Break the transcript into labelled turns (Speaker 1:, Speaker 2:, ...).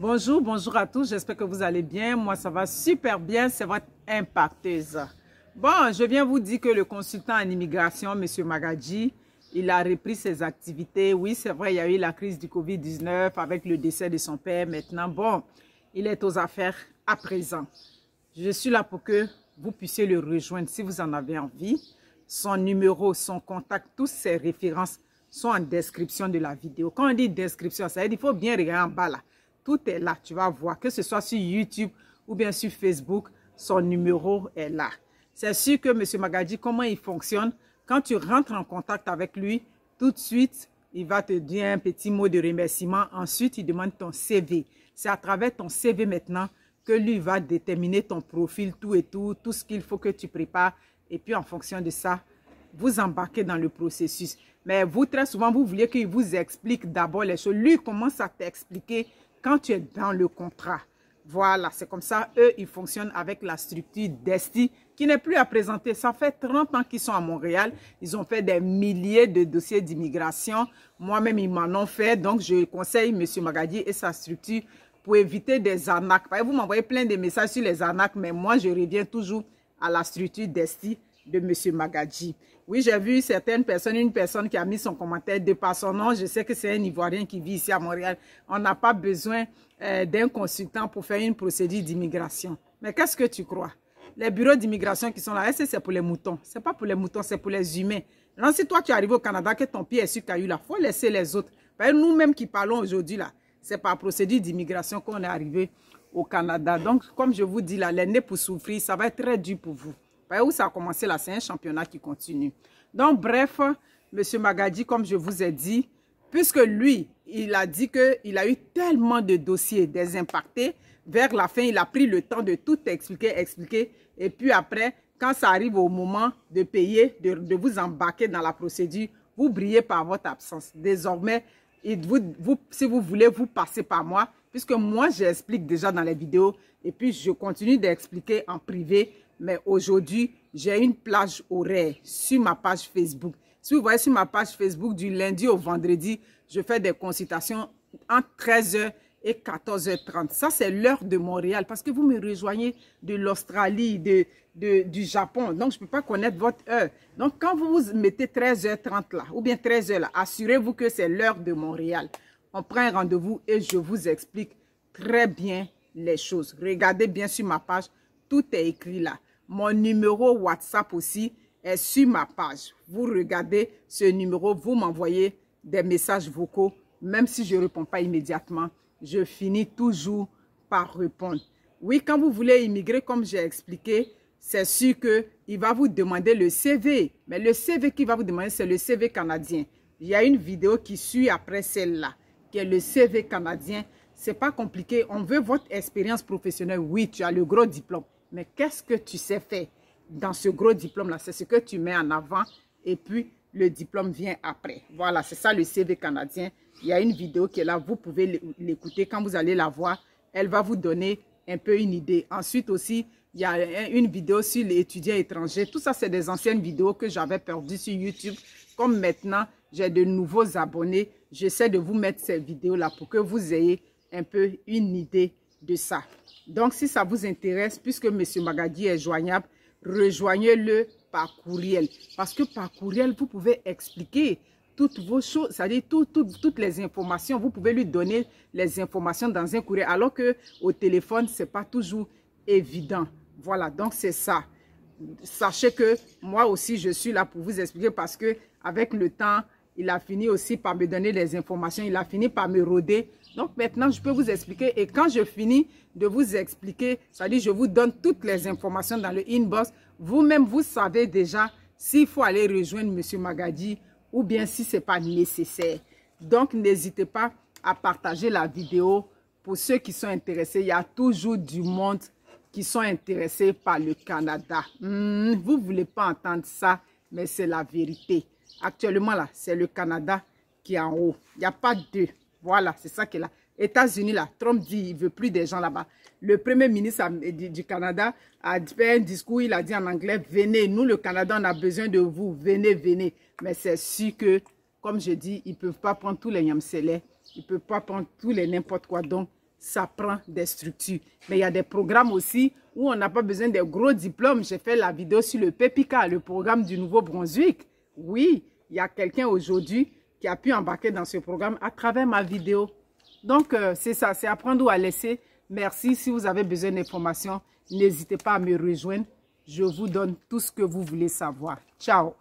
Speaker 1: Bonjour, bonjour à tous. J'espère que vous allez bien. Moi, ça va super bien. C'est votre impacteuse. Bon, je viens vous dire que le consultant en immigration, M. Magadji, il a repris ses activités. Oui, c'est vrai, il y a eu la crise du Covid-19 avec le décès de son père. Maintenant, bon, il est aux affaires à présent. Je suis là pour que vous puissiez le rejoindre si vous en avez envie. Son numéro, son contact, toutes ses références sont en description de la vidéo. Quand on dit description, ça veut dire qu'il faut bien regarder en bas là. Tout est là, tu vas voir. Que ce soit sur YouTube ou bien sur Facebook, son numéro est là. C'est sûr que M. Magadi, comment il fonctionne, quand tu rentres en contact avec lui, tout de suite, il va te dire un petit mot de remerciement. Ensuite, il demande ton CV. C'est à travers ton CV maintenant que lui va déterminer ton profil, tout et tout, tout ce qu'il faut que tu prépares. Et puis, en fonction de ça, vous embarquez dans le processus. Mais vous, très souvent, vous voulez qu'il vous explique d'abord les choses. Lui commence à t'expliquer quand tu es dans le contrat, voilà, c'est comme ça, eux, ils fonctionnent avec la structure d'Esti qui n'est plus à présenter. Ça fait 30 ans qu'ils sont à Montréal. Ils ont fait des milliers de dossiers d'immigration. Moi-même, ils m'en ont fait. Donc, je conseille M. Magadi et sa structure pour éviter des arnaques. Vous m'envoyez plein de messages sur les arnaques, mais moi, je reviens toujours à la structure d'Esti de M. Magadji. Oui, j'ai vu certaines personnes, une personne qui a mis son commentaire de par son nom. Je sais que c'est un Ivoirien qui vit ici à Montréal. On n'a pas besoin euh, d'un consultant pour faire une procédure d'immigration. Mais qu'est-ce que tu crois Les bureaux d'immigration qui sont là, c'est pour les moutons C'est pas pour les moutons, c'est pour les humains. Non, si toi, tu arrives au Canada, que ton pied est sur caillou, il faut laisser les autres. Nous-mêmes qui parlons aujourd'hui, là, c'est par procédure d'immigration qu'on est arrivé au Canada. Donc, comme je vous dis là, les nés pour souffrir, ça va être très dur pour vous voyez où ça a commencé là, c'est un championnat qui continue. Donc, bref, M. Magadi, comme je vous ai dit, puisque lui, il a dit qu'il a eu tellement de dossiers désimpactés, vers la fin, il a pris le temps de tout expliquer, expliquer, et puis après, quand ça arrive au moment de payer, de, vous embarquer dans la procédure, vous brillez par votre absence. Désormais, vous, vous, si vous voulez, vous passez par moi, puisque moi, j'explique déjà dans les vidéos, et puis je continue d'expliquer en privé mais aujourd'hui, j'ai une plage horaire sur ma page Facebook. Si vous voyez sur ma page Facebook, du lundi au vendredi, je fais des consultations entre 13h et 14h30. Ça, c'est l'heure de Montréal parce que vous me rejoignez de l'Australie, du Japon. Donc, je ne peux pas connaître votre heure. Donc, quand vous vous mettez 13h30 là, ou bien 13h là, assurez-vous que c'est l'heure de Montréal. On prend un rendez-vous et je vous explique très bien les choses. Regardez bien sur ma page, tout est écrit là. Mon numéro WhatsApp aussi est sur ma page. Vous regardez ce numéro, vous m'envoyez des messages vocaux. Même si je ne réponds pas immédiatement, je finis toujours par répondre. Oui, quand vous voulez immigrer, comme j'ai expliqué, c'est sûr qu'il va vous demander le CV. Mais le CV qu'il va vous demander, c'est le CV canadien. Il y a une vidéo qui suit après celle-là, qui est le CV canadien. C'est pas compliqué. On veut votre expérience professionnelle. Oui, tu as le gros diplôme. Mais qu'est-ce que tu sais faire dans ce gros diplôme-là C'est ce que tu mets en avant et puis le diplôme vient après. Voilà, c'est ça le CV canadien. Il y a une vidéo qui est là, vous pouvez l'écouter. Quand vous allez la voir, elle va vous donner un peu une idée. Ensuite aussi, il y a une vidéo sur les étudiants étrangers. Tout ça, c'est des anciennes vidéos que j'avais perdues sur YouTube. Comme maintenant, j'ai de nouveaux abonnés. J'essaie de vous mettre ces vidéos-là pour que vous ayez un peu une idée de ça. Donc, si ça vous intéresse, puisque M. Magadi est joignable, rejoignez-le par courriel. Parce que par courriel, vous pouvez expliquer toutes vos choses, c'est-à-dire toutes les informations. Vous pouvez lui donner les informations dans un courriel, alors que au téléphone, ce n'est pas toujours évident. Voilà, donc c'est ça. Sachez que moi aussi, je suis là pour vous expliquer parce que avec le temps, il a fini aussi par me donner les informations. Il a fini par me rôder. Donc maintenant, je peux vous expliquer. Et quand je finis de vous expliquer, cest à je vous donne toutes les informations dans le inbox. Vous-même, vous savez déjà s'il faut aller rejoindre M. Magadi ou bien si ce n'est pas nécessaire. Donc, n'hésitez pas à partager la vidéo pour ceux qui sont intéressés. Il y a toujours du monde qui sont intéressés par le Canada. Hmm, vous ne voulez pas entendre ça, mais c'est la vérité. Actuellement, là, c'est le Canada qui est en haut. Il n'y a pas deux. Voilà, c'est ça qu'il là États-Unis, là, Trump dit qu'il ne veut plus des gens là-bas. Le premier ministre du Canada a fait un discours, il a dit en anglais, venez, nous, le Canada, on a besoin de vous, venez, venez. Mais c'est sûr que, comme je dis, ils ne peuvent pas prendre tous les Yamselais, ils ne peuvent pas prendre tous les n'importe quoi. Donc, ça prend des structures. Mais il y a des programmes aussi où on n'a pas besoin des gros diplômes. J'ai fait la vidéo sur le PEPICA, le programme du Nouveau-Brunswick. Oui, il y a quelqu'un aujourd'hui qui a pu embarquer dans ce programme à travers ma vidéo. Donc, euh, c'est ça, c'est apprendre ou à laisser. Merci. Si vous avez besoin d'informations, n'hésitez pas à me rejoindre. Je vous donne tout ce que vous voulez savoir. Ciao